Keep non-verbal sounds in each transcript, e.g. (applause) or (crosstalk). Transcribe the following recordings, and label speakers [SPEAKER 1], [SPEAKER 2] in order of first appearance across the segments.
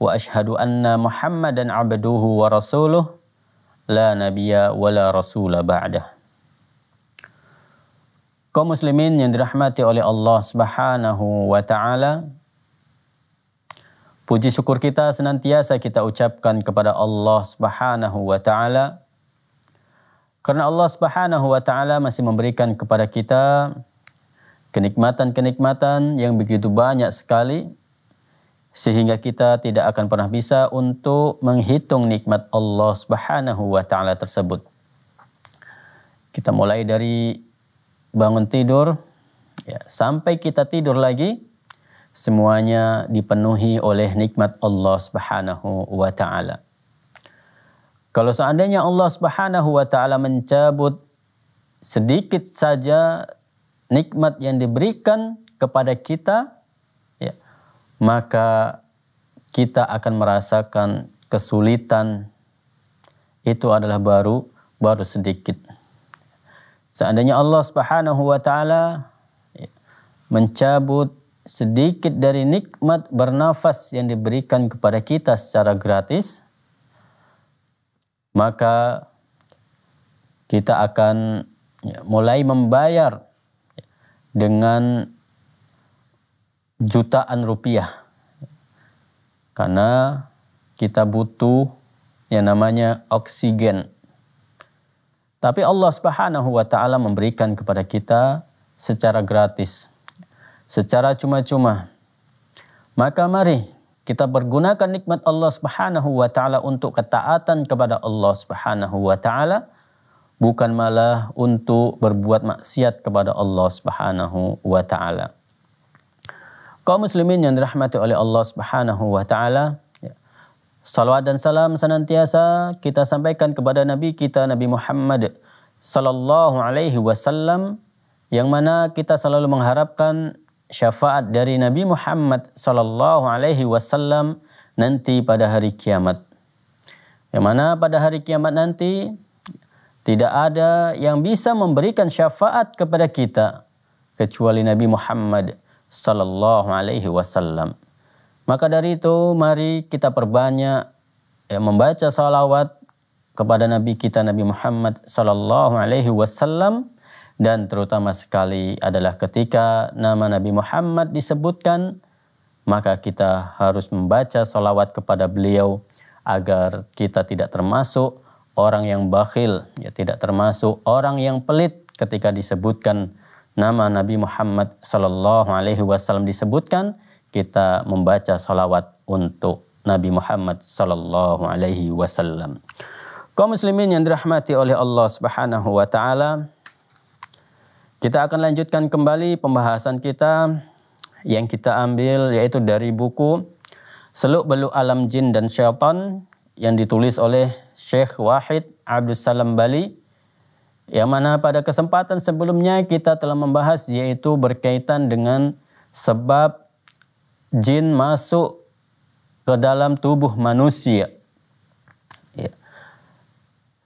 [SPEAKER 1] muhammadan abduhu wa عبده ورسوله لا نبي ولا رسول بعده Kau muslimin yang dirahmati oleh Allah Subhanahu wa taala puji syukur kita senantiasa kita ucapkan kepada Allah Subhanahu wa taala karena Allah Subhanahu wa taala masih memberikan kepada kita kenikmatan-kenikmatan yang begitu banyak sekali sehingga kita tidak akan pernah bisa untuk menghitung nikmat Allah Subhanahu wa taala tersebut. Kita mulai dari bangun tidur ya, sampai kita tidur lagi semuanya dipenuhi oleh nikmat Allah Subhanahu wa taala. Kalau seandainya Allah Subhanahu wa taala mencabut sedikit saja nikmat yang diberikan kepada kita, maka kita akan merasakan kesulitan itu adalah baru baru sedikit. Seandainya Allah Subhanahu wa taala mencabut sedikit dari nikmat bernafas yang diberikan kepada kita secara gratis, maka kita akan mulai membayar dengan jutaan rupiah. Karena kita butuh yang namanya oksigen. Tapi Allah Subhanahu wa taala memberikan kepada kita secara gratis, secara cuma-cuma. Maka mari kita pergunakan nikmat Allah Subhanahu wa taala untuk ketaatan kepada Allah Subhanahu wa taala bukan malah untuk berbuat maksiat kepada Allah Subhanahu wa taala. Kaum muslimin yang dirahmati oleh Allah Subhanahu wa taala, ya. Salawat dan salam senantiasa kita sampaikan kepada Nabi kita Nabi Muhammad sallallahu alaihi wasallam yang mana kita selalu mengharapkan syafaat dari Nabi Muhammad sallallahu alaihi wasallam nanti pada hari kiamat. Yang mana pada hari kiamat nanti tidak ada yang bisa memberikan syafaat kepada kita kecuali Nabi Muhammad Sallallahu Alaihi Wasallam. Maka dari itu mari kita perbanyak ya, membaca salawat kepada Nabi kita Nabi Muhammad Sallallahu Alaihi Wasallam dan terutama sekali adalah ketika nama Nabi Muhammad disebutkan maka kita harus membaca salawat kepada beliau agar kita tidak termasuk orang yang bakhil, ya tidak termasuk orang yang pelit ketika disebutkan nama Nabi Muhammad Sallallahu Alaihi Wasallam disebutkan, kita membaca salawat untuk Nabi Muhammad Sallallahu Alaihi Wasallam. Kau muslimin yang dirahmati oleh Allah Subhanahu Wa Taala, kita akan lanjutkan kembali pembahasan kita yang kita ambil yaitu dari buku Seluk Beluk Alam Jin dan Syaitan yang ditulis oleh Syekh Wahid Abdus Salam Bali yang mana pada kesempatan sebelumnya kita telah membahas yaitu berkaitan dengan sebab jin masuk ke dalam tubuh manusia. Ya.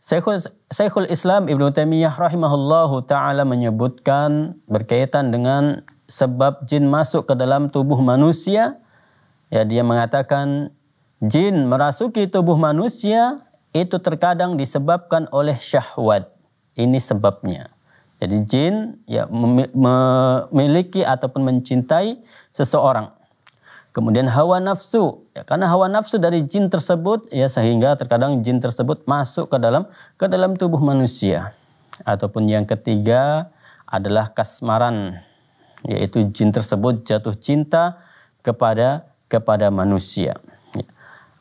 [SPEAKER 1] Syekhul, Syekhul Islam Ibn Taimiyah rahimahullahu taala menyebutkan berkaitan dengan sebab jin masuk ke dalam tubuh manusia. Ya dia mengatakan jin merasuki tubuh manusia itu terkadang disebabkan oleh syahwat. Ini sebabnya. Jadi jin ya memiliki ataupun mencintai seseorang. Kemudian hawa nafsu, ya, karena hawa nafsu dari jin tersebut ya sehingga terkadang jin tersebut masuk ke dalam ke dalam tubuh manusia. Ataupun yang ketiga adalah kasmaran, yaitu jin tersebut jatuh cinta kepada kepada manusia. Ya.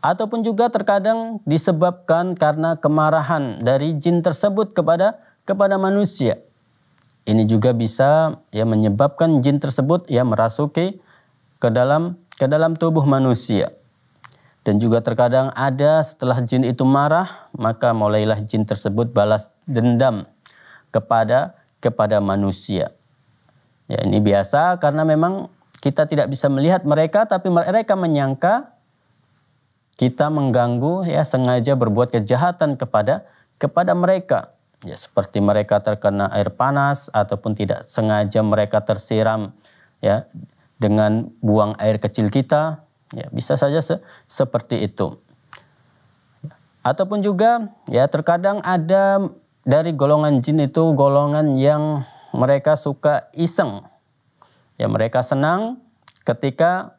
[SPEAKER 1] Ataupun juga terkadang disebabkan karena kemarahan dari jin tersebut kepada kepada manusia. Ini juga bisa ya menyebabkan jin tersebut ya merasuki ke dalam ke dalam tubuh manusia. Dan juga terkadang ada setelah jin itu marah, maka mulailah jin tersebut balas dendam kepada kepada manusia. Ya ini biasa karena memang kita tidak bisa melihat mereka tapi mereka menyangka kita mengganggu ya sengaja berbuat kejahatan kepada kepada mereka Ya, seperti mereka terkena air panas ataupun tidak sengaja mereka tersiram ya dengan buang air kecil kita, ya bisa saja se seperti itu. Ataupun juga ya terkadang ada dari golongan jin itu golongan yang mereka suka iseng. Ya mereka senang ketika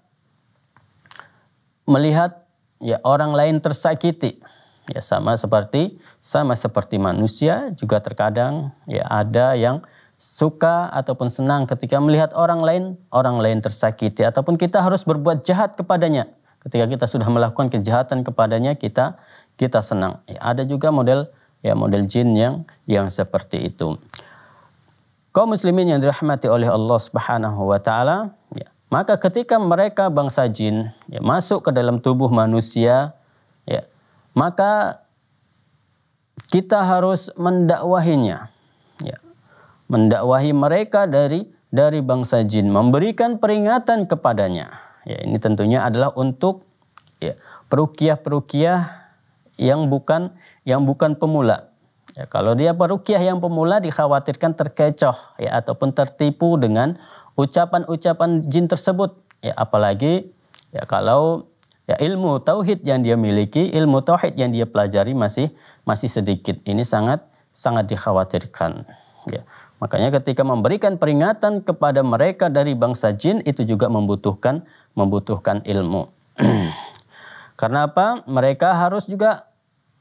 [SPEAKER 1] melihat ya orang lain tersakiti Ya sama seperti sama seperti manusia juga terkadang ya ada yang suka ataupun senang ketika melihat orang lain orang lain tersakiti ataupun kita harus berbuat jahat kepadanya ketika kita sudah melakukan kejahatan kepadanya kita kita senang ya, ada juga model ya model jin yang yang seperti itu kaum muslimin yang dirahmati oleh Allah Subhanahu wa taala ya, maka ketika mereka bangsa jin ya, masuk ke dalam tubuh manusia ya maka kita harus mendakwahinya. Ya. Mendakwahi mereka dari dari bangsa jin, memberikan peringatan kepadanya. Ya, ini tentunya adalah untuk ya, perukiah-perukiah yang bukan yang bukan pemula. Ya, kalau dia perukiah yang pemula dikhawatirkan terkecoh ya ataupun tertipu dengan ucapan-ucapan jin tersebut. Ya, apalagi ya kalau ya ilmu tauhid yang dia miliki, ilmu tauhid yang dia pelajari masih masih sedikit. Ini sangat sangat dikhawatirkan. Ya. Makanya ketika memberikan peringatan kepada mereka dari bangsa jin itu juga membutuhkan membutuhkan ilmu. (clears throat) Karena apa? Mereka harus juga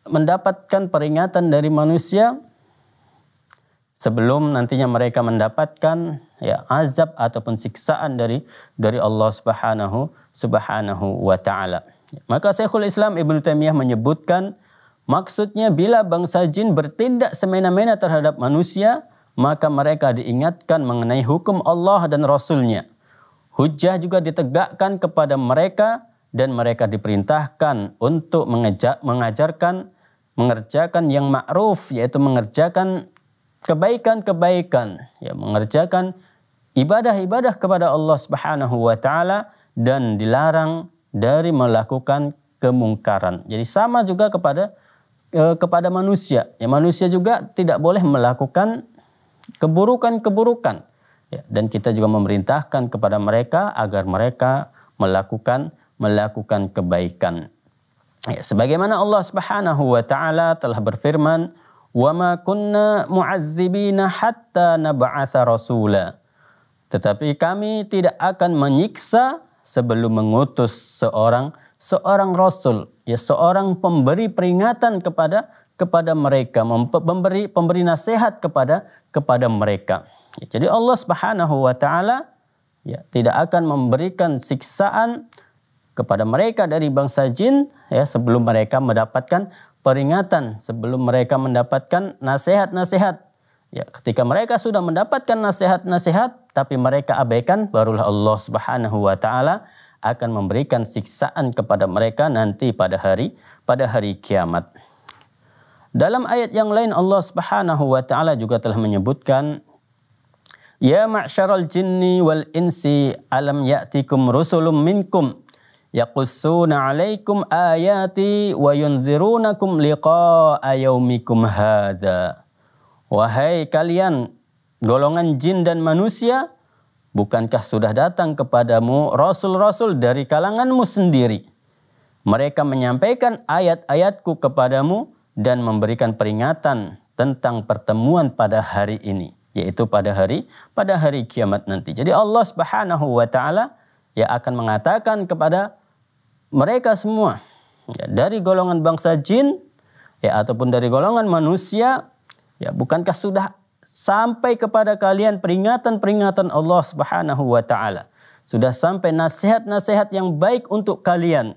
[SPEAKER 1] mendapatkan peringatan dari manusia sebelum nantinya mereka mendapatkan ya azab ataupun siksaan dari dari Allah Subhanahu Subhanahu wa taala. Maka Syekhul Islam Ibnu Taimiyah menyebutkan maksudnya bila bangsa jin bertindak semena-mena terhadap manusia, maka mereka diingatkan mengenai hukum Allah dan Rasulnya. Hujah juga ditegakkan kepada mereka dan mereka diperintahkan untuk mengeja- mengajarkan mengerjakan yang ma'ruf yaitu mengerjakan kebaikan-kebaikan, ya mengerjakan ibadah-ibadah kepada Allah Subhanahu wa taala dan dilarang dari melakukan kemungkaran. Jadi sama juga kepada e, kepada manusia. Ya manusia juga tidak boleh melakukan keburukan-keburukan. Ya, dan kita juga memerintahkan kepada mereka agar mereka melakukan melakukan kebaikan. Ya, sebagaimana Allah Subhanahu wa taala telah berfirman, wa mu'azzibina hatta nab'atsa rasula. Tetapi kami tidak akan menyiksa sebelum mengutus seorang seorang rasul, ya seorang pemberi peringatan kepada kepada mereka, memberi pemberi nasihat kepada kepada mereka. Ya, jadi Allah Subhanahu wa taala ya tidak akan memberikan siksaan kepada mereka dari bangsa jin ya sebelum mereka mendapatkan peringatan sebelum mereka mendapatkan nasihat-nasihat. Ya, ketika mereka sudah mendapatkan nasihat-nasihat tapi mereka abaikan, barulah Allah Subhanahu wa taala akan memberikan siksaan kepada mereka nanti pada hari pada hari kiamat. Dalam ayat yang lain Allah Subhanahu wa taala juga telah menyebutkan Ya ma'syaral jinni wal insi alam ya'tikum rusulun minkum yaqussuna alaikum ayati wa yunzirunakum liqa'a yaumikum hadza. Wahai kalian golongan jin dan manusia, bukankah sudah datang kepadamu rasul-rasul dari kalanganmu sendiri? Mereka menyampaikan ayat-ayatku kepadamu dan memberikan peringatan tentang pertemuan pada hari ini, yaitu pada hari pada hari kiamat nanti. Jadi Allah Subhanahu wa taala ya akan mengatakan kepada mereka semua ya, dari golongan bangsa jin ya ataupun dari golongan manusia ya bukankah sudah sampai kepada kalian peringatan-peringatan Allah Subhanahu wa taala sudah sampai nasihat-nasihat yang baik untuk kalian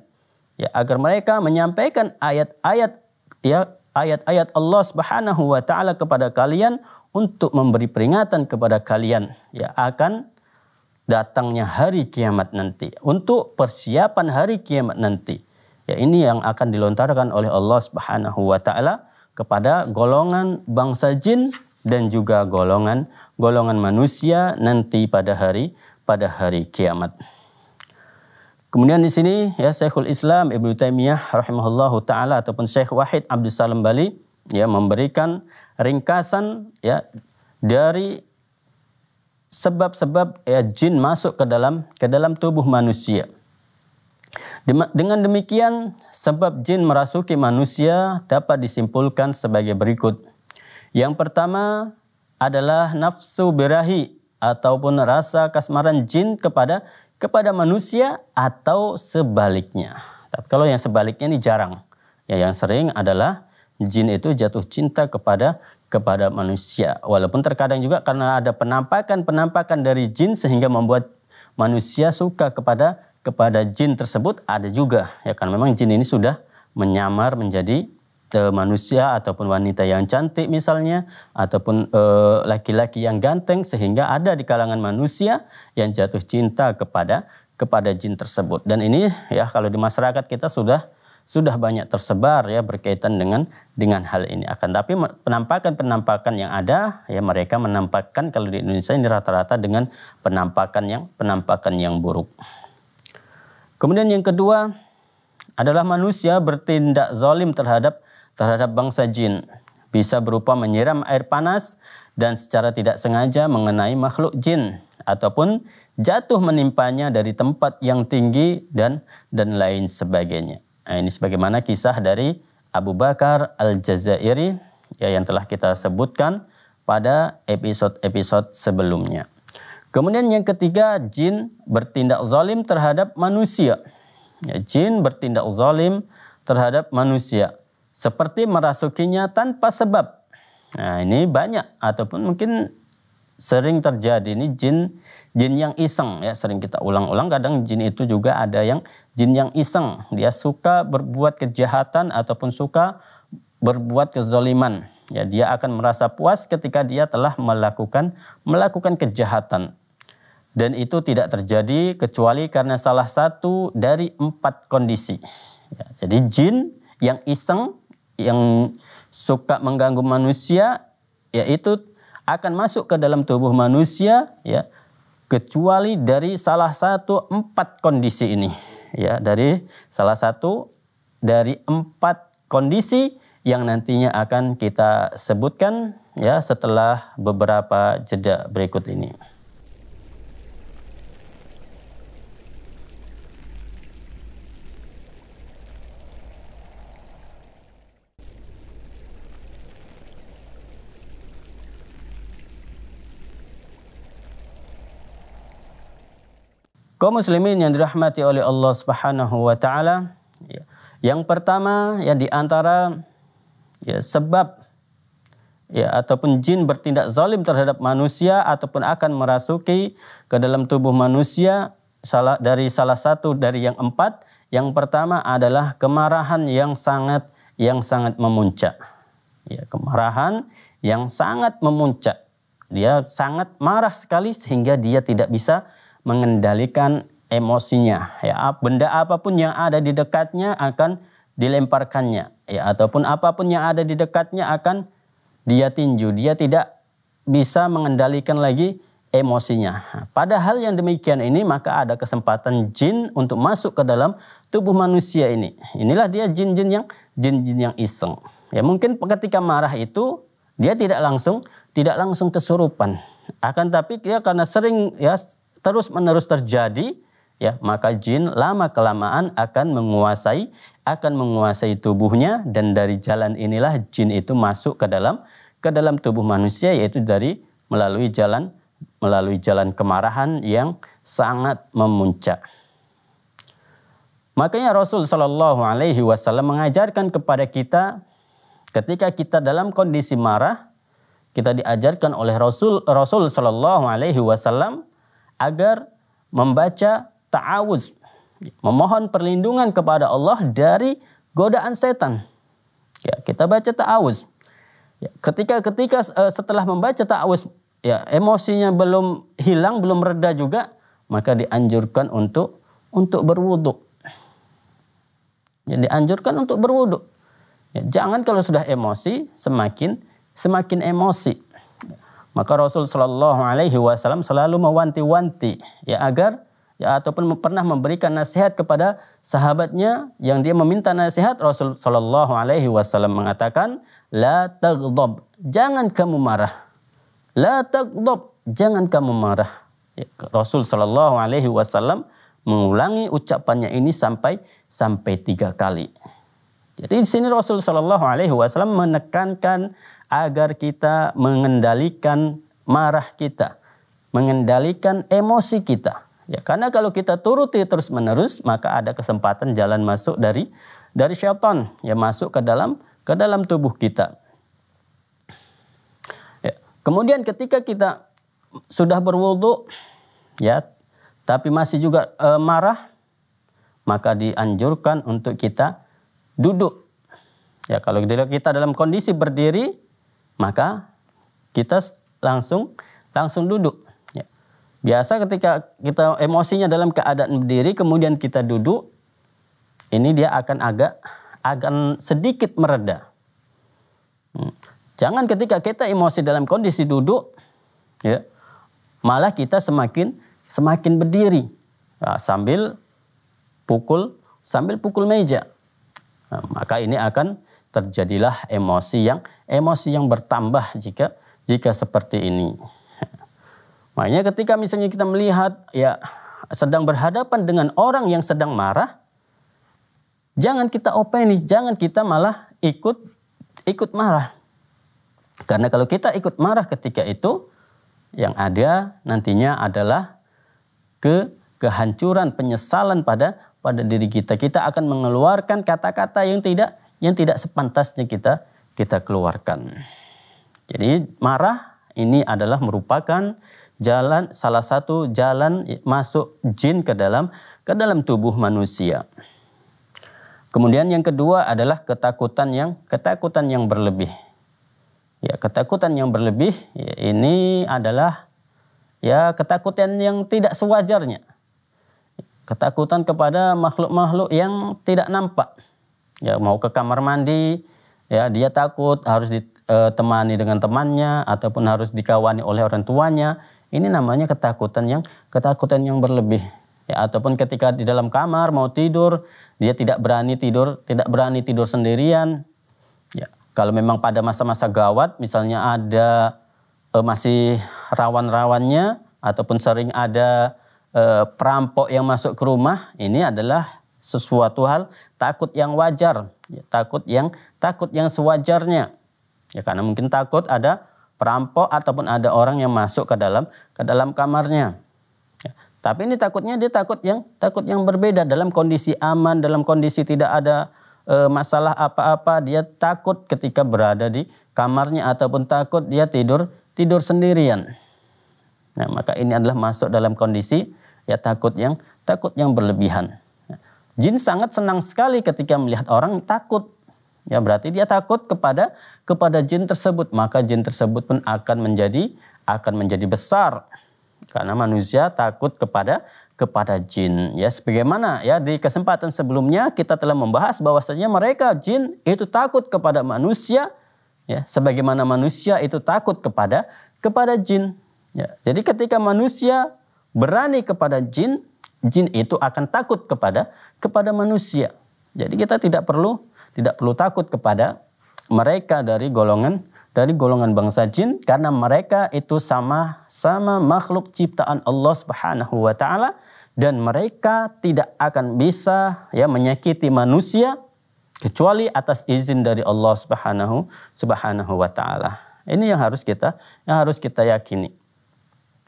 [SPEAKER 1] ya agar mereka menyampaikan ayat-ayat ya ayat-ayat Allah Subhanahu wa taala kepada kalian untuk memberi peringatan kepada kalian ya akan datangnya hari kiamat nanti, untuk persiapan hari kiamat nanti. Ya ini yang akan dilontarkan oleh Allah Subhanahu wa taala kepada golongan bangsa jin dan juga golongan golongan manusia nanti pada hari pada hari kiamat. Kemudian di sini ya Syekhul Islam Ibnu Taimiyah rahimahullahu taala ataupun Syekh Wahid Abdul Salam Bali ya memberikan ringkasan ya dari sebab-sebab ya, jin masuk ke dalam ke dalam tubuh manusia. Dengan demikian, sebab jin merasuki manusia dapat disimpulkan sebagai berikut. Yang pertama adalah nafsu berahi ataupun rasa kasmaran jin kepada kepada manusia atau sebaliknya. Tapi kalau yang sebaliknya ini jarang. Ya, yang sering adalah jin itu jatuh cinta kepada kepada manusia. Walaupun terkadang juga karena ada penampakan-penampakan dari jin sehingga membuat manusia suka kepada kepada jin tersebut ada juga ya kan memang jin ini sudah menyamar menjadi eh, manusia ataupun wanita yang cantik misalnya ataupun eh, laki-laki e, yang ganteng sehingga ada di kalangan manusia yang jatuh cinta kepada kepada jin tersebut dan ini ya kalau di masyarakat kita sudah sudah banyak tersebar ya berkaitan dengan dengan hal ini. Akan tapi penampakan-penampakan yang ada ya mereka menampakkan kalau di Indonesia ini rata-rata dengan penampakan yang penampakan yang buruk. Kemudian yang kedua adalah manusia bertindak zalim terhadap terhadap bangsa jin. Bisa berupa menyiram air panas dan secara tidak sengaja mengenai makhluk jin ataupun jatuh menimpanya dari tempat yang tinggi dan dan lain sebagainya. Nah, ini sebagaimana kisah dari Abu Bakar Al-Jazairi ya, yang telah kita sebutkan pada episode-episode sebelumnya. Kemudian yang ketiga, jin bertindak zalim terhadap manusia. Ya, jin bertindak zalim terhadap manusia. Seperti merasukinya tanpa sebab. Nah ini banyak ataupun mungkin sering terjadi ini jin jin yang iseng ya sering kita ulang-ulang kadang jin itu juga ada yang Jin yang iseng, dia suka berbuat kejahatan ataupun suka berbuat kezoliman. Ya, dia akan merasa puas ketika dia telah melakukan melakukan kejahatan. Dan itu tidak terjadi kecuali karena salah satu dari empat kondisi. Ya, jadi jin yang iseng, yang suka mengganggu manusia, yaitu akan masuk ke dalam tubuh manusia, ya kecuali dari salah satu empat kondisi ini ya dari salah satu dari empat kondisi yang nantinya akan kita sebutkan ya setelah beberapa jeda berikut ini. Kaum muslimin yang dirahmati oleh Allah Subhanahu wa taala, ya, Yang pertama ya di antara ya sebab ya ataupun jin bertindak zalim terhadap manusia ataupun akan merasuki ke dalam tubuh manusia salah dari salah satu dari yang empat yang pertama adalah kemarahan yang sangat yang sangat memuncak ya kemarahan yang sangat memuncak dia sangat marah sekali sehingga dia tidak bisa mengendalikan emosinya ya benda apapun yang ada di dekatnya akan dilemparkannya ya ataupun apapun yang ada di dekatnya akan dia tinju dia tidak bisa mengendalikan lagi emosinya padahal yang demikian ini maka ada kesempatan jin untuk masuk ke dalam tubuh manusia ini inilah dia jin-jin yang jin-jin yang iseng ya mungkin ketika marah itu dia tidak langsung tidak langsung kesurupan akan tapi dia karena sering ya terus-menerus terjadi, ya, maka jin lama kelamaan akan menguasai akan menguasai tubuhnya dan dari jalan inilah jin itu masuk ke dalam ke dalam tubuh manusia yaitu dari melalui jalan melalui jalan kemarahan yang sangat memuncak. Makanya Rasul Shallallahu Alaihi Wasallam mengajarkan kepada kita ketika kita dalam kondisi marah kita diajarkan oleh Rasul Rasul Shallallahu Alaihi Wasallam agar membaca ta'awuz, memohon perlindungan kepada Allah dari godaan setan. Ya, kita baca ta'awuz. Ya, ketika ketika eh, setelah membaca ta'awuz, ya emosinya belum hilang, belum reda juga, maka dianjurkan untuk untuk berwudhu. Jadi ya, anjurkan untuk berwudhu. Ya, jangan kalau sudah emosi semakin semakin emosi. Maka Rasul Shallallahu Alaihi Wasallam selalu mewanti-wanti ya agar ya ataupun pernah memberikan nasihat kepada sahabatnya yang dia meminta nasihat Rasul Shallallahu Alaihi Wasallam mengatakan la tagdob jangan kamu marah la tagdob jangan kamu marah ya, Rasul Shallallahu Alaihi Wasallam mengulangi ucapannya ini sampai sampai tiga kali. Jadi di sini Rasul Shallallahu Alaihi Wasallam menekankan agar kita mengendalikan marah kita, mengendalikan emosi kita. Ya, karena kalau kita turuti terus-menerus, maka ada kesempatan jalan masuk dari dari syaitan yang masuk ke dalam ke dalam tubuh kita. Ya, kemudian ketika kita sudah berwudu ya, tapi masih juga e, marah, maka dianjurkan untuk kita duduk. Ya, kalau kita dalam kondisi berdiri, maka kita langsung langsung duduk. Ya. Biasa ketika kita emosinya dalam keadaan berdiri kemudian kita duduk, ini dia akan agak akan sedikit mereda. Hmm. Jangan ketika kita emosi dalam kondisi duduk, ya, malah kita semakin semakin berdiri nah, sambil pukul sambil pukul meja. Nah, maka ini akan terjadilah emosi yang emosi yang bertambah jika jika seperti ini. (laughs) Makanya ketika misalnya kita melihat ya sedang berhadapan dengan orang yang sedang marah, jangan kita openi, jangan kita malah ikut ikut marah. Karena kalau kita ikut marah ketika itu, yang ada nantinya adalah ke kehancuran, penyesalan pada pada diri kita. Kita akan mengeluarkan kata-kata yang tidak yang tidak sepantasnya kita kita keluarkan. Jadi marah ini adalah merupakan jalan salah satu jalan masuk jin ke dalam ke dalam tubuh manusia. Kemudian yang kedua adalah ketakutan yang ketakutan yang berlebih. Ya, ketakutan yang berlebih ya, ini adalah ya ketakutan yang tidak sewajarnya. Ketakutan kepada makhluk-makhluk yang tidak nampak ya mau ke kamar mandi ya dia takut harus ditemani e, dengan temannya ataupun harus dikawani oleh orang tuanya ini namanya ketakutan yang ketakutan yang berlebih ya ataupun ketika di dalam kamar mau tidur dia tidak berani tidur tidak berani tidur sendirian ya kalau memang pada masa-masa gawat misalnya ada eh, masih rawan-rawannya ataupun sering ada eh, perampok yang masuk ke rumah ini adalah sesuatu hal, takut yang wajar, ya, takut yang takut yang sewajarnya. Ya karena mungkin takut ada perampok ataupun ada orang yang masuk ke dalam ke dalam kamarnya. Ya, tapi ini takutnya dia takut yang takut yang berbeda dalam kondisi aman, dalam kondisi tidak ada e, masalah apa-apa, dia takut ketika berada di kamarnya ataupun takut dia tidur tidur sendirian. Nah, maka ini adalah masuk dalam kondisi ya takut yang takut yang berlebihan. Jin sangat senang sekali ketika melihat orang takut. Ya, berarti dia takut kepada kepada jin tersebut, maka jin tersebut pun akan menjadi akan menjadi besar. Karena manusia takut kepada kepada jin. Ya, sebagaimana ya di kesempatan sebelumnya kita telah membahas bahwasanya mereka jin itu takut kepada manusia ya, sebagaimana manusia itu takut kepada kepada jin. Ya, jadi ketika manusia berani kepada jin, jin itu akan takut kepada kepada manusia. Jadi kita tidak perlu tidak perlu takut kepada mereka dari golongan dari golongan bangsa jin karena mereka itu sama sama makhluk ciptaan Allah Subhanahu wa taala dan mereka tidak akan bisa ya menyakiti manusia kecuali atas izin dari Allah Subhanahu Subhanahu wa taala. Ini yang harus kita yang harus kita yakini.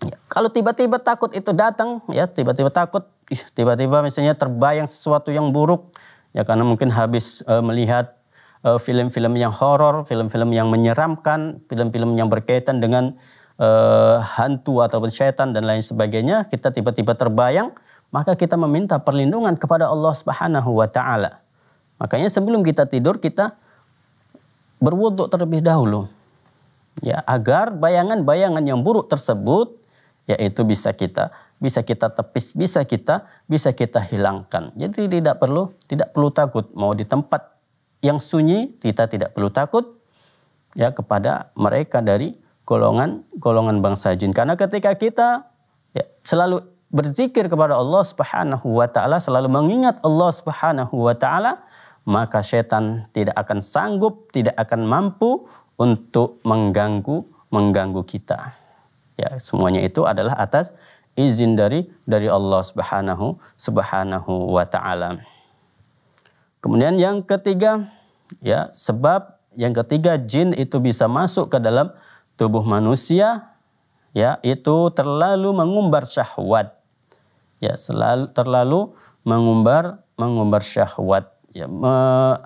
[SPEAKER 1] Ya, kalau tiba-tiba takut itu datang ya tiba-tiba takut tiba-tiba misalnya terbayang sesuatu yang buruk ya karena mungkin habis uh, melihat eh, film-film yang horor, film-film yang menyeramkan, film-film yang berkaitan dengan uh, hantu ataupun setan dan lain sebagainya, kita tiba-tiba terbayang, maka kita meminta perlindungan kepada Allah Subhanahu wa taala. Makanya sebelum kita tidur kita berwudhu terlebih dahulu. Ya, agar bayangan-bayangan yang buruk tersebut yaitu bisa kita bisa kita tepis, bisa kita bisa kita hilangkan. Jadi tidak perlu tidak perlu takut mau di tempat yang sunyi kita tidak perlu takut ya kepada mereka dari golongan golongan bangsa jin. Karena ketika kita ya, selalu berzikir kepada Allah Subhanahu wa taala, selalu mengingat Allah Subhanahu wa taala, maka setan tidak akan sanggup, tidak akan mampu untuk mengganggu mengganggu kita. Ya, semuanya itu adalah atas izin dari dari Allah Subhanahu Subhanahu wa taala. Kemudian yang ketiga, ya, sebab yang ketiga jin itu bisa masuk ke dalam tubuh manusia ya, itu terlalu mengumbar syahwat. Ya, selalu terlalu mengumbar mengumbar syahwat. Ya, me,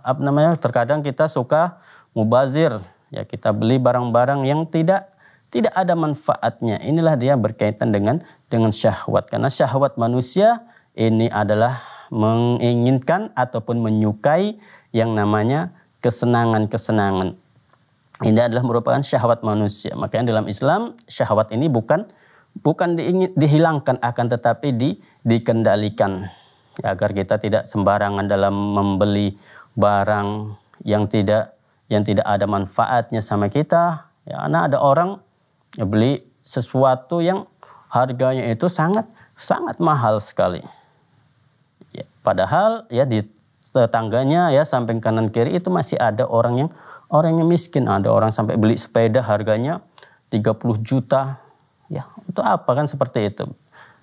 [SPEAKER 1] apa namanya? Terkadang kita suka mubazir, ya kita beli barang-barang yang tidak tidak ada manfaatnya. Inilah dia berkaitan dengan dengan syahwat karena syahwat manusia ini adalah menginginkan ataupun menyukai yang namanya kesenangan-kesenangan. Ini adalah merupakan syahwat manusia. Makanya dalam Islam syahwat ini bukan bukan diingin, dihilangkan akan tetapi di, dikendalikan agar kita tidak sembarangan dalam membeli barang yang tidak yang tidak ada manfaatnya sama kita. Ya, karena ada orang beli sesuatu yang harganya itu sangat sangat mahal sekali. Ya, padahal ya di tetangganya ya samping kanan kiri itu masih ada orang yang orang yang miskin, ada orang sampai beli sepeda harganya 30 juta. Ya, untuk apa kan seperti itu.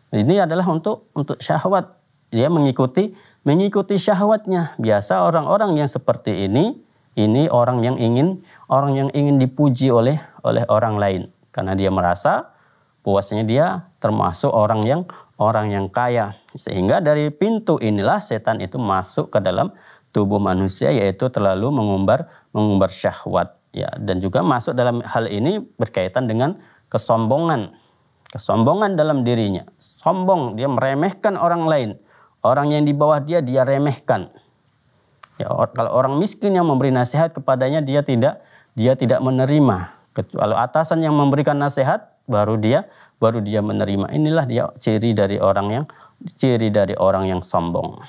[SPEAKER 1] Ini adalah untuk untuk syahwat. Dia mengikuti mengikuti syahwatnya. Biasa orang-orang yang seperti ini ini orang yang ingin orang yang ingin dipuji oleh oleh orang lain karena dia merasa Puasanya dia termasuk orang yang orang yang kaya. Sehingga dari pintu inilah setan itu masuk ke dalam tubuh manusia yaitu terlalu mengumbar mengumbar syahwat ya dan juga masuk dalam hal ini berkaitan dengan kesombongan. Kesombongan dalam dirinya. Sombong, dia meremehkan orang lain. Orang yang di bawah dia dia remehkan. Ya, kalau orang miskin yang memberi nasihat kepadanya dia tidak dia tidak menerima kalau atasan yang memberikan nasihat baru dia baru dia menerima. Inilah dia ciri dari orang yang ciri dari orang yang sombong.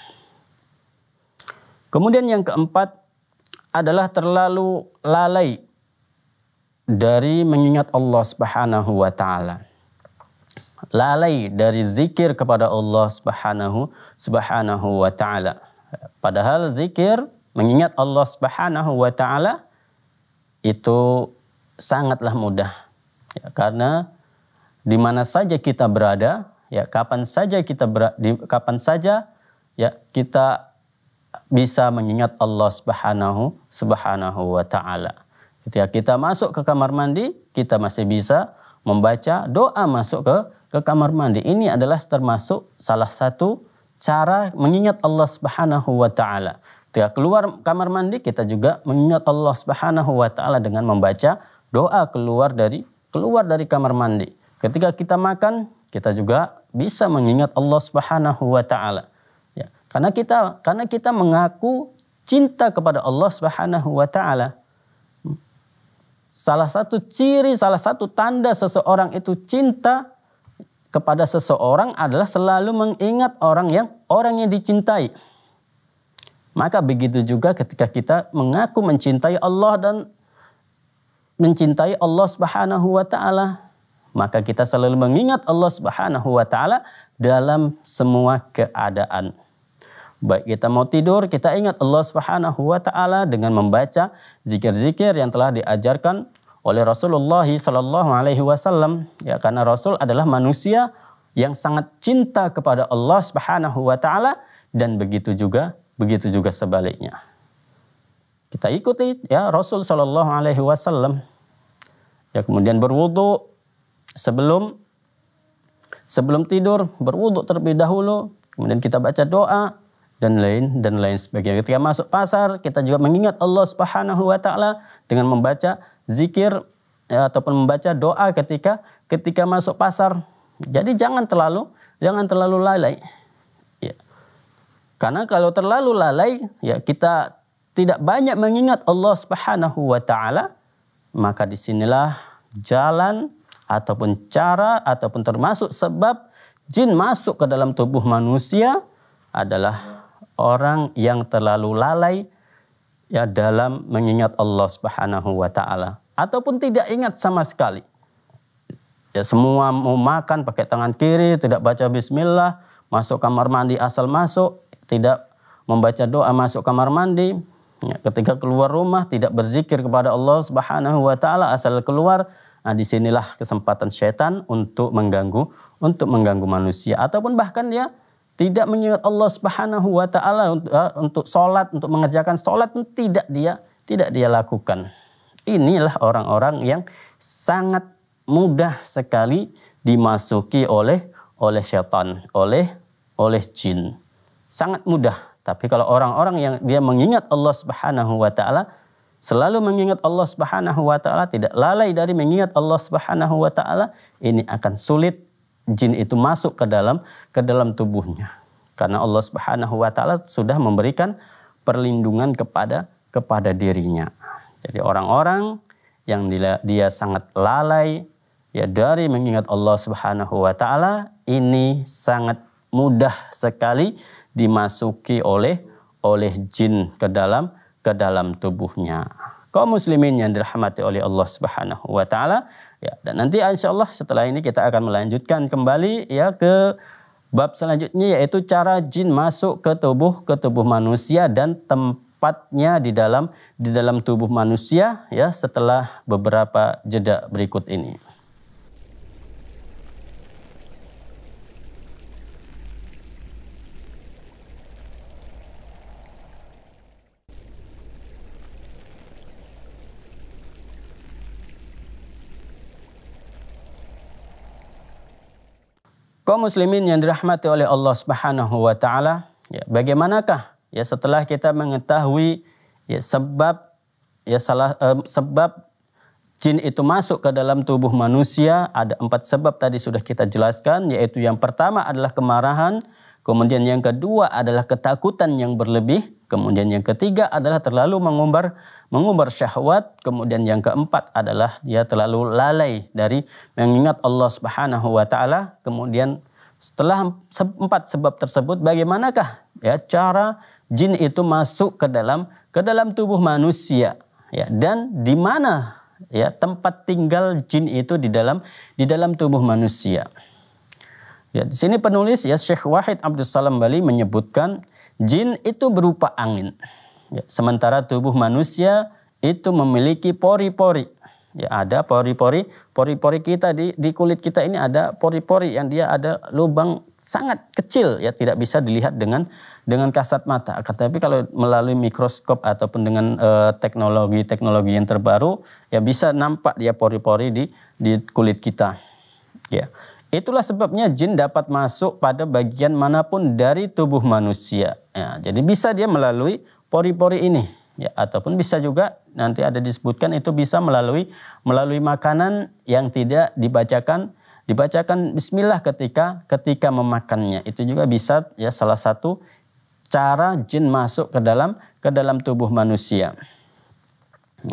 [SPEAKER 1] Kemudian yang keempat adalah terlalu lalai dari mengingat Allah Subhanahu wa taala. Lalai dari zikir kepada Allah Subhanahu Subhanahu wa taala. Padahal zikir mengingat Allah Subhanahu wa taala itu sangatlah mudah. Ya, karena di mana saja kita berada, ya kapan saja kita ber, di, kapan saja ya kita bisa mengingat Allah Subhanahu Subhanahu wa taala. Ketika kita masuk ke kamar mandi, kita masih bisa membaca doa masuk ke ke kamar mandi. Ini adalah termasuk salah satu cara mengingat Allah Subhanahu wa taala. Ketika keluar kamar mandi, kita juga mengingat Allah Subhanahu wa taala dengan membaca doa keluar dari keluar dari kamar mandi. Ketika kita makan, kita juga bisa mengingat Allah Subhanahu wa taala. Ya, karena kita karena kita mengaku cinta kepada Allah Subhanahu wa taala. Salah satu ciri, salah satu tanda seseorang itu cinta kepada seseorang adalah selalu mengingat orang yang orang yang dicintai. Maka begitu juga ketika kita mengaku mencintai Allah dan mencintai Allah Subhanahu wa taala, maka kita selalu mengingat Allah Subhanahu wa taala dalam semua keadaan. Baik kita mau tidur, kita ingat Allah Subhanahu wa taala dengan membaca zikir-zikir yang telah diajarkan oleh Rasulullah Shallallahu alaihi wasallam ya karena Rasul adalah manusia yang sangat cinta kepada Allah Subhanahu wa taala dan begitu juga begitu juga sebaliknya. Kita ikuti ya Rasul Shallallahu Alaihi Wasallam. Ya kemudian berwudhu sebelum sebelum tidur berwudhu terlebih dahulu. Kemudian kita baca doa dan lain dan lain sebagainya. Ketika masuk pasar kita juga mengingat Allah Subhanahu Wa Taala dengan membaca zikir ya, ataupun membaca doa ketika ketika masuk pasar. Jadi jangan terlalu jangan terlalu lalai. Ya. Karena kalau terlalu lalai ya kita tidak banyak mengingat Allah Subhanahu wa taala, maka disinilah jalan ataupun cara ataupun termasuk sebab jin masuk ke dalam tubuh manusia adalah orang yang terlalu lalai ya dalam mengingat Allah Subhanahu wa taala ataupun tidak ingat sama sekali. Ya semua mau makan pakai tangan kiri, tidak baca bismillah, masuk kamar mandi asal masuk, tidak membaca doa masuk kamar mandi, Ya, ketika keluar rumah tidak berzikir kepada Allah Subhanahu wa taala asal keluar Nah, disinilah kesempatan setan untuk mengganggu, untuk mengganggu manusia, ataupun bahkan dia tidak mengingat Allah Subhanahu wa Ta'ala eh, untuk, uh, untuk mengerjakan salat tidak dia, tidak dia lakukan. Inilah orang-orang yang sangat mudah sekali dimasuki oleh oleh setan, oleh oleh jin. Sangat mudah tapi kalau orang-orang yang dia mengingat Allah Subhanahu wa taala, selalu mengingat Allah Subhanahu wa taala, tidak lalai dari mengingat Allah Subhanahu wa taala, ini akan sulit jin itu masuk ke dalam ke dalam tubuhnya. Karena Allah Subhanahu wa taala sudah memberikan perlindungan kepada kepada dirinya. Jadi orang-orang yang dia, dia sangat lalai ya dari mengingat Allah Subhanahu wa taala ini sangat mudah sekali dimasuki oleh oleh jin ke dalam ke dalam tubuhnya. Kaum muslimin yang dirahmati oleh Allah Subhanahu wa taala, ya dan nanti insya Allah setelah ini kita akan melanjutkan kembali ya ke bab selanjutnya yaitu cara jin masuk ke tubuh ke tubuh manusia dan tempatnya di dalam di dalam tubuh manusia ya setelah beberapa jeda berikut ini. Kaum muslimin yang dirahmati oleh Allah Subhanahu wa taala, ya, bagaimanakah ya setelah kita mengetahui ya sebab ya salah eh, sebab jin itu masuk ke dalam tubuh manusia ada empat sebab tadi sudah kita jelaskan yaitu yang pertama adalah kemarahan Kemudian yang kedua adalah ketakutan yang berlebih. Kemudian yang ketiga adalah terlalu mengumbar mengumbar syahwat. Kemudian yang keempat adalah dia terlalu lalai dari mengingat Allah Subhanahu wa taala. Kemudian setelah empat sebab tersebut bagaimanakah ya cara jin itu masuk ke dalam ke dalam tubuh manusia ya dan di mana ya tempat tinggal jin itu di dalam di dalam tubuh manusia. Ya, di sini penulis ya Syekh Wahid Abdus Salam Bali menyebutkan jin itu berupa angin. Ya, sementara tubuh manusia itu memiliki pori-pori. Ya, ada pori-pori, pori-pori kita di, di kulit kita ini ada pori-pori yang dia ada lubang sangat kecil ya tidak bisa dilihat dengan dengan kasat mata. Tapi kalau melalui mikroskop ataupun dengan teknologi-teknologi eh, yang terbaru ya bisa nampak dia pori-pori di di kulit kita. Ya. Itulah sebabnya jin dapat masuk pada bagian manapun dari tubuh manusia. Ya, jadi bisa dia melalui pori-pori ini ya ataupun bisa juga nanti ada disebutkan itu bisa melalui melalui makanan yang tidak dibacakan dibacakan bismillah ketika ketika memakannya. Itu juga bisa ya salah satu cara jin masuk ke dalam ke dalam tubuh manusia.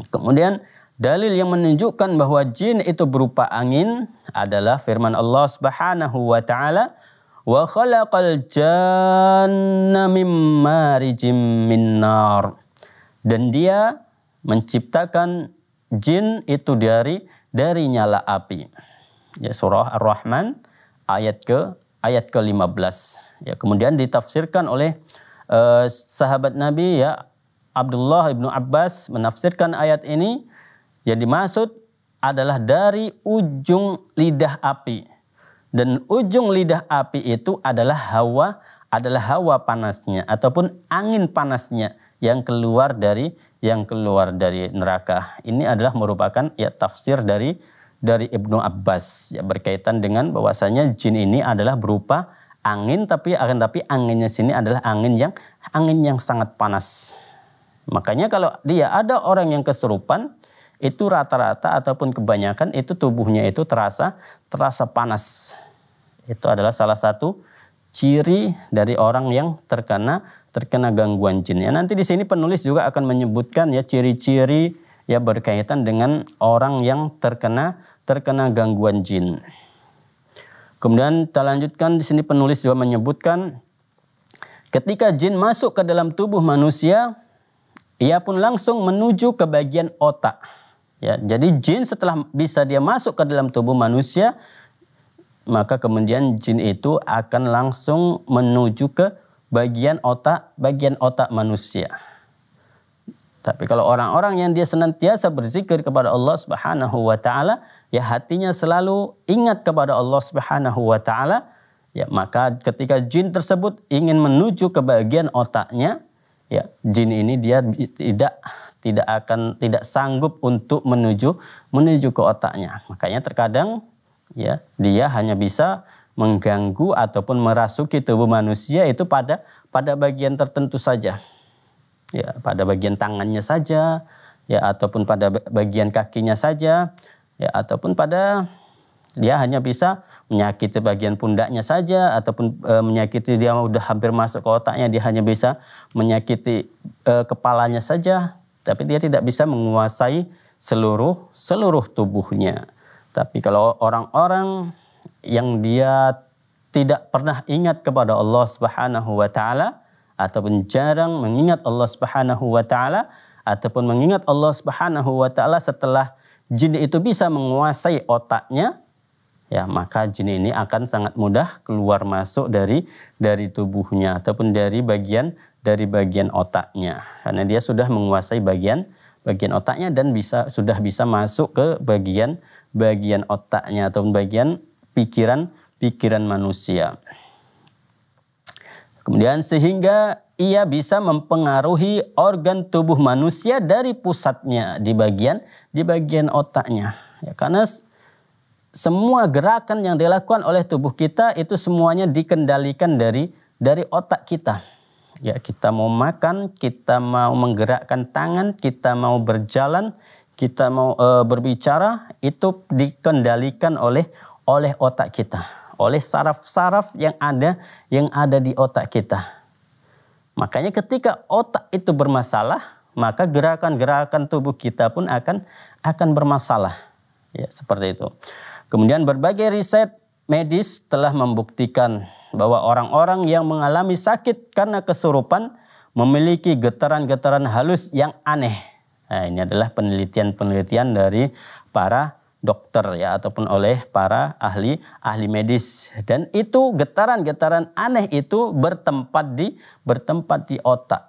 [SPEAKER 1] Kemudian Dalil yang menunjukkan bahwa jin itu berupa angin adalah firman Allah Subhanahu wa taala, "Wa khalaqal janna min marijim min nar." Dan dia menciptakan jin itu dari dari nyala api. Ya surah Ar-Rahman ayat ke ayat ke-15. Ya kemudian ditafsirkan oleh uh, sahabat Nabi ya Abdullah ibnu Abbas menafsirkan ayat ini yang dimaksud adalah dari ujung lidah api. Dan ujung lidah api itu adalah hawa, adalah hawa panasnya ataupun angin panasnya yang keluar dari yang keluar dari neraka. Ini adalah merupakan ya tafsir dari dari Ibnu Abbas ya berkaitan dengan bahwasanya jin ini adalah berupa angin tapi akan tapi anginnya sini adalah angin yang angin yang sangat panas. Makanya kalau dia ada orang yang kesurupan itu rata-rata ataupun kebanyakan itu tubuhnya itu terasa terasa panas. Itu adalah salah satu ciri dari orang yang terkena terkena gangguan jin. Ya, nanti di sini penulis juga akan menyebutkan ya ciri-ciri ya berkaitan dengan orang yang terkena terkena gangguan jin. Kemudian kita lanjutkan di sini penulis juga menyebutkan ketika jin masuk ke dalam tubuh manusia ia pun langsung menuju ke bagian otak. Ya, jadi jin setelah bisa dia masuk ke dalam tubuh manusia, maka kemudian jin itu akan langsung menuju ke bagian otak, bagian otak manusia. Tapi kalau orang-orang yang dia senantiasa berzikir kepada Allah Subhanahu wa taala, ya hatinya selalu ingat kepada Allah Subhanahu wa taala, ya maka ketika jin tersebut ingin menuju ke bagian otaknya, ya jin ini dia tidak tidak akan tidak sanggup untuk menuju menuju ke otaknya. Makanya terkadang ya dia hanya bisa mengganggu ataupun merasuki tubuh manusia itu pada pada bagian tertentu saja. Ya, pada bagian tangannya saja, ya ataupun pada bagian kakinya saja, ya ataupun pada dia hanya bisa menyakiti bagian pundaknya saja ataupun e, menyakiti dia udah hampir masuk ke otaknya dia hanya bisa menyakiti e, kepalanya saja tapi dia tidak bisa menguasai seluruh seluruh tubuhnya. Tapi kalau orang-orang yang dia tidak pernah ingat kepada Allah Subhanahu wa taala ataupun jarang mengingat Allah Subhanahu wa taala ataupun mengingat Allah Subhanahu wa taala setelah jin itu bisa menguasai otaknya ya maka jin ini akan sangat mudah keluar masuk dari dari tubuhnya ataupun dari bagian dari bagian otaknya karena dia sudah menguasai bagian bagian otaknya dan bisa sudah bisa masuk ke bagian bagian otaknya atau bagian pikiran pikiran manusia. Kemudian sehingga ia bisa mempengaruhi organ tubuh manusia dari pusatnya di bagian di bagian otaknya. Ya, karena semua gerakan yang dilakukan oleh tubuh kita itu semuanya dikendalikan dari dari otak kita. Ya, kita mau makan, kita mau menggerakkan tangan, kita mau berjalan, kita mau e, berbicara, itu dikendalikan oleh oleh otak kita, oleh saraf-saraf yang ada yang ada di otak kita. Makanya ketika otak itu bermasalah, maka gerakan-gerakan tubuh kita pun akan akan bermasalah. Ya, seperti itu. Kemudian berbagai riset medis telah membuktikan bahwa orang-orang yang mengalami sakit karena kesurupan memiliki getaran-getaran halus yang aneh. Nah, ini adalah penelitian-penelitian dari para dokter ya ataupun oleh para ahli ahli medis dan itu getaran-getaran aneh itu bertempat di bertempat di otak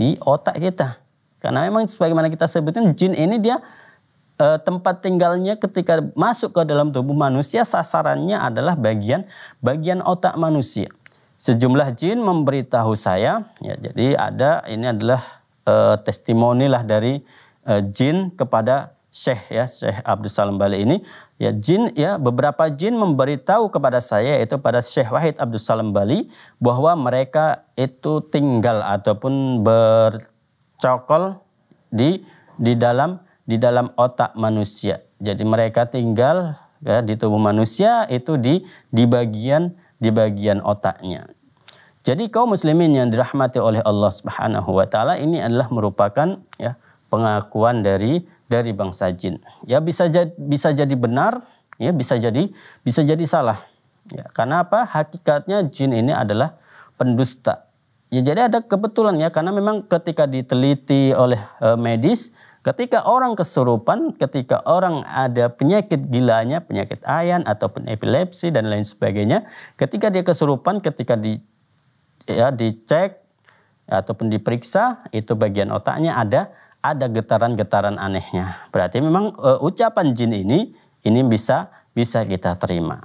[SPEAKER 1] di otak kita karena memang sebagaimana kita sebutkan jin ini dia Eh, tempat tinggalnya ketika masuk ke dalam tubuh manusia sasarannya adalah bagian bagian otak manusia. Sejumlah jin memberitahu saya, ya jadi ada ini adalah eh, testimoni lah dari eh, jin kepada Syekh ya Syekh Abdul Salam Bali ini ya jin ya beberapa jin memberitahu kepada saya yaitu pada Syekh Wahid Abdul Salam Bali bahwa mereka itu tinggal ataupun bercokol di di dalam di dalam otak manusia. Jadi mereka tinggal ya, di tubuh manusia itu di di bagian di bagian otaknya. Jadi kaum muslimin yang dirahmati oleh Allah Subhanahu wa taala ini adalah merupakan ya pengakuan dari dari bangsa jin. Ya bisa jadi bisa jadi benar, ya bisa jadi bisa jadi salah. Ya, karena apa? Hakikatnya jin ini adalah pendusta. Ya jadi ada kebetulan ya karena memang ketika diteliti oleh e, medis Ketika orang kesurupan, ketika orang ada penyakit gilanya, penyakit ayan ataupun epilepsi dan lain sebagainya, ketika dia kesurupan, ketika di ya dicek ataupun diperiksa, itu bagian otaknya ada ada getaran-getaran anehnya. Berarti memang e, ucapan jin ini ini bisa bisa kita terima.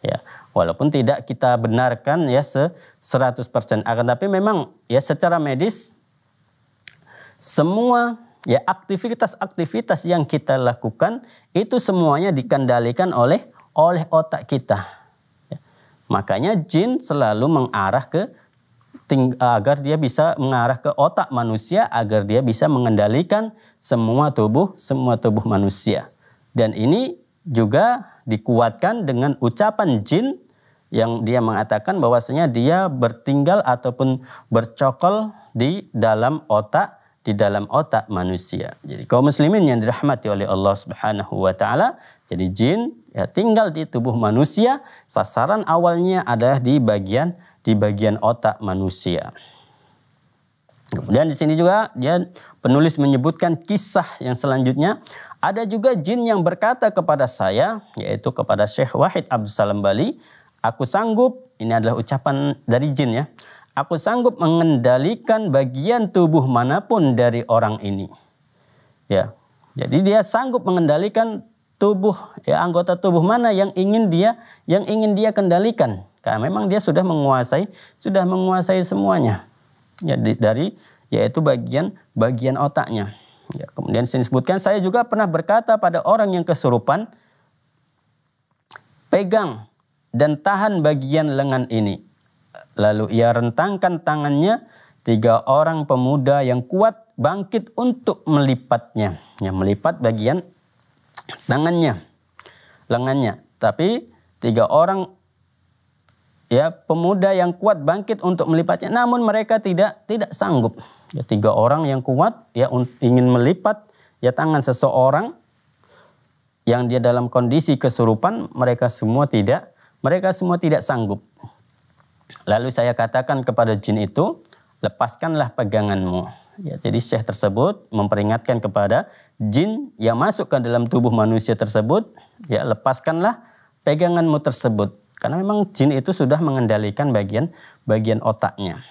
[SPEAKER 1] Ya, walaupun tidak kita benarkan ya se 100%. Akan tapi memang ya secara medis semua ya aktivitas-aktivitas yang kita lakukan itu semuanya dikendalikan oleh oleh otak kita. Ya. Makanya jin selalu mengarah ke agar dia bisa mengarah ke otak manusia agar dia bisa mengendalikan semua tubuh semua tubuh manusia. Dan ini juga dikuatkan dengan ucapan jin yang dia mengatakan bahwasanya dia bertinggal ataupun bercokol di dalam otak di dalam otak manusia. Jadi kaum muslimin yang dirahmati oleh Allah Subhanahu wa taala, jadi jin ya tinggal di tubuh manusia, sasaran awalnya adalah di bagian di bagian otak manusia. Kemudian di sini juga dia penulis menyebutkan kisah yang selanjutnya ada juga jin yang berkata kepada saya yaitu kepada Syekh Wahid Abdul Salam Bali, aku sanggup ini adalah ucapan dari jin ya aku sanggup mengendalikan bagian tubuh manapun dari orang ini. Ya. Jadi dia sanggup mengendalikan tubuh ya anggota tubuh mana yang ingin dia yang ingin dia kendalikan. Karena memang dia sudah menguasai sudah menguasai semuanya. Ya dari yaitu bagian bagian otaknya. Ya, kemudian sini sebutkan, saya juga pernah berkata pada orang yang kesurupan pegang dan tahan bagian lengan ini Lalu ia rentangkan tangannya, tiga orang pemuda yang kuat bangkit untuk melipatnya. Ya, melipat bagian tangannya, lengannya. Tapi tiga orang ya pemuda yang kuat bangkit untuk melipatnya namun mereka tidak tidak sanggup ya tiga orang yang kuat ya ingin melipat ya tangan seseorang yang dia dalam kondisi kesurupan mereka semua tidak mereka semua tidak sanggup Lalu saya katakan kepada jin itu, lepaskanlah peganganmu. Ya, jadi syekh tersebut memperingatkan kepada jin yang masuk ke dalam tubuh manusia tersebut, ya lepaskanlah peganganmu tersebut. Karena memang jin itu sudah mengendalikan bagian bagian otaknya.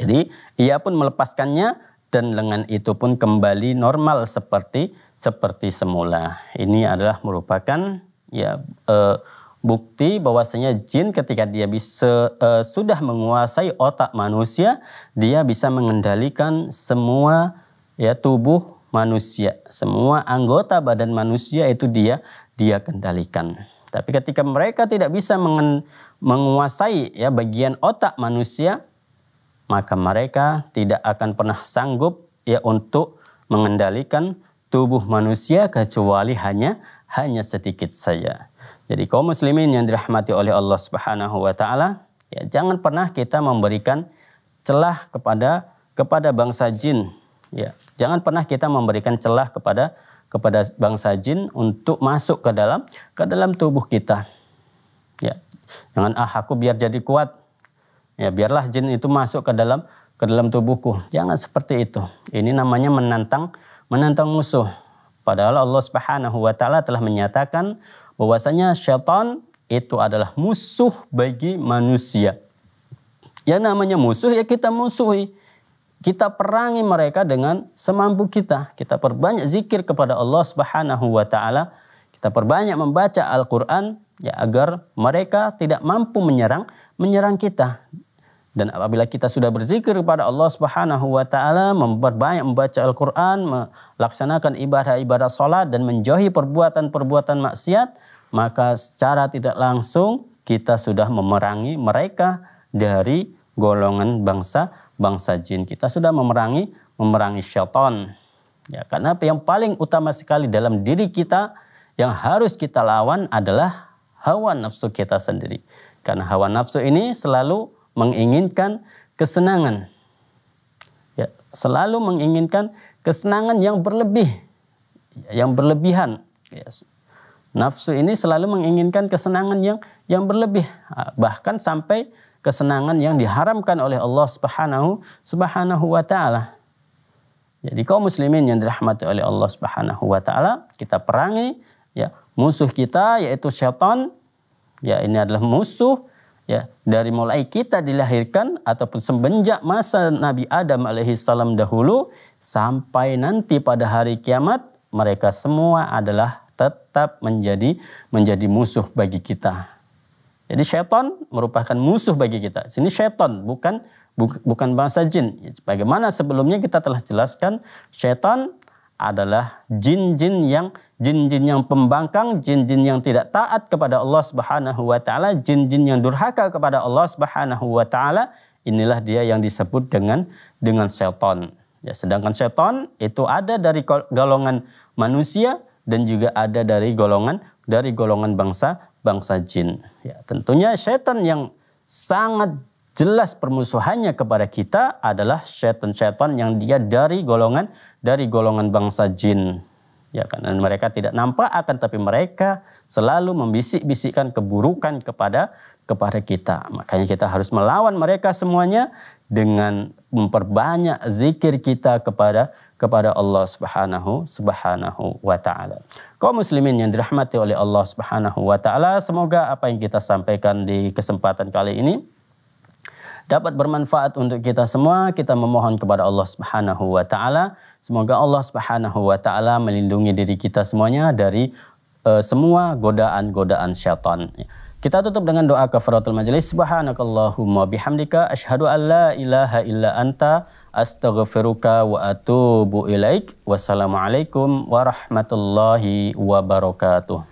[SPEAKER 1] Jadi ia pun melepaskannya dan lengan itu pun kembali normal seperti seperti semula. Ini adalah merupakan ya eh, bukti bahwasanya jin ketika dia bisa uh, sudah menguasai otak manusia, dia bisa mengendalikan semua ya tubuh manusia, semua anggota badan manusia itu dia dia kendalikan. Tapi ketika mereka tidak bisa mengen, menguasai ya bagian otak manusia, maka mereka tidak akan pernah sanggup ya untuk mengendalikan tubuh manusia kecuali hanya hanya sedikit saja. Jadi kaum muslimin yang dirahmati oleh Allah Subhanahu wa taala, ya jangan pernah kita memberikan celah kepada kepada bangsa jin. Ya, jangan pernah kita memberikan celah kepada kepada bangsa jin untuk masuk ke dalam ke dalam tubuh kita. Ya. Jangan ah aku biar jadi kuat. Ya, biarlah jin itu masuk ke dalam ke dalam tubuhku. Jangan seperti itu. Ini namanya menantang menantang musuh. Padahal Allah Subhanahu wa taala telah menyatakan bahwasanya syaitan itu adalah musuh bagi manusia. Ya namanya musuh ya kita musuhi. Kita perangi mereka dengan semampu kita. Kita perbanyak zikir kepada Allah Subhanahu wa taala. Kita perbanyak membaca Al-Qur'an ya agar mereka tidak mampu menyerang menyerang kita. Dan apabila kita sudah berzikir kepada Allah Subhanahu wa taala, memperbanyak membaca Al-Qur'an, melaksanakan ibadah-ibadah salat dan menjauhi perbuatan-perbuatan maksiat, maka secara tidak langsung kita sudah memerangi mereka dari golongan bangsa bangsa jin. Kita sudah memerangi memerangi syaitan. Ya, karena apa yang paling utama sekali dalam diri kita yang harus kita lawan adalah hawa nafsu kita sendiri. Karena hawa nafsu ini selalu menginginkan kesenangan. Ya, selalu menginginkan kesenangan yang berlebih, yang berlebihan. Ya, Nafsu ini selalu menginginkan kesenangan yang yang berlebih, ah, bahkan sampai kesenangan yang diharamkan oleh Allah Subhanahu Subhanahu wa taala. Jadi kaum muslimin yang dirahmati oleh Allah Subhanahu wa taala, kita perangi ya musuh kita yaitu syaitan. Ya ini adalah musuh ya dari mulai kita dilahirkan ataupun semenjak masa Nabi Adam alaihi salam dahulu sampai nanti pada hari kiamat mereka semua adalah tetap menjadi menjadi musuh bagi kita. Jadi syaitan merupakan musuh bagi kita. Sini syaitan bukan bukan bangsa jin. Bagaimana sebelumnya kita telah jelaskan syaitan adalah jin-jin yang jin-jin yang pembangkang, jin-jin yang tidak taat kepada Allah Subhanahu wa taala, jin-jin yang durhaka kepada Allah Subhanahu wa taala, inilah dia yang disebut dengan dengan setan. Ya, sedangkan syaitan itu ada dari golongan manusia, dan juga ada dari golongan dari golongan bangsa bangsa jin. Ya, tentunya setan yang sangat jelas permusuhannya kepada kita adalah setan-setan yang dia dari golongan dari golongan bangsa jin. Ya kan, mereka tidak nampak akan tapi mereka selalu membisik-bisikkan keburukan kepada kepada kita. Makanya kita harus melawan mereka semuanya dengan memperbanyak zikir kita kepada kepada Allah Subhanahu Subhanahu wa taala. Kaum muslimin yang dirahmati oleh Allah Subhanahu wa taala, semoga apa yang kita sampaikan di kesempatan kali ini dapat bermanfaat untuk kita semua. Kita memohon kepada Allah Subhanahu wa taala, semoga Allah Subhanahu wa taala melindungi diri kita semuanya dari uh, semua godaan-godaan syaitan. Kita tutup dengan doa kafaratul majelis. Subhanakallahumma bihamdika asyhadu an la ilaha illa anta astaghfiruka wa atubu ilaik. Wassalamualaikum warahmatullahi wabarakatuh.